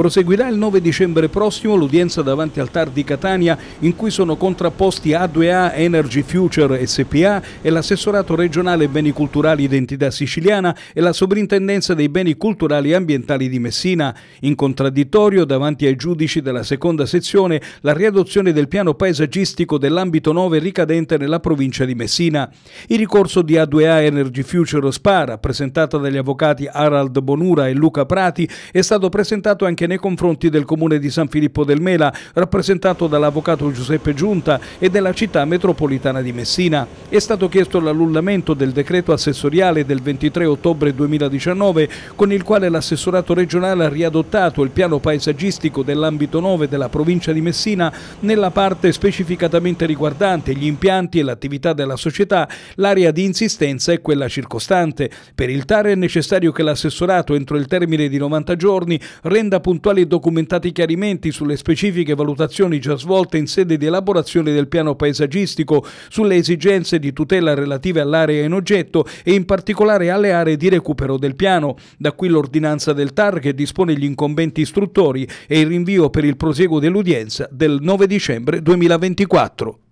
Proseguirà il 9 dicembre prossimo l'udienza davanti al TAR di Catania in cui sono contrapposti A2A Energy Future SPA e l'assessorato regionale beni culturali identità siciliana e la sovrintendenza dei beni culturali e ambientali di Messina. In contraddittorio davanti ai giudici della seconda sezione la riadozione del piano paesaggistico dell'ambito 9 ricadente nella provincia di Messina. Il ricorso di A2A Energy Future SPA rappresentata dagli avvocati Harald Bonura e Luca Prati è stato presentato anche nei confronti del comune di San Filippo del Mela, rappresentato dall'avvocato Giuseppe Giunta e della città metropolitana di Messina. È stato chiesto l'annullamento del decreto assessoriale del 23 ottobre 2019 con il quale l'assessorato regionale ha riadottato il piano paesaggistico dell'ambito 9 della provincia di Messina nella parte specificatamente riguardante gli impianti e l'attività della società, l'area di insistenza e quella circostante. Per il TAR è necessario che l'assessorato entro il termine di 90 giorni renda pubblico puntuali e documentati chiarimenti sulle specifiche valutazioni già svolte in sede di elaborazione del piano paesaggistico, sulle esigenze di tutela relative all'area in oggetto e in particolare alle aree di recupero del piano. Da qui l'ordinanza del TAR che dispone gli incombenti istruttori e il rinvio per il prosieguo dell'udienza del 9 dicembre 2024.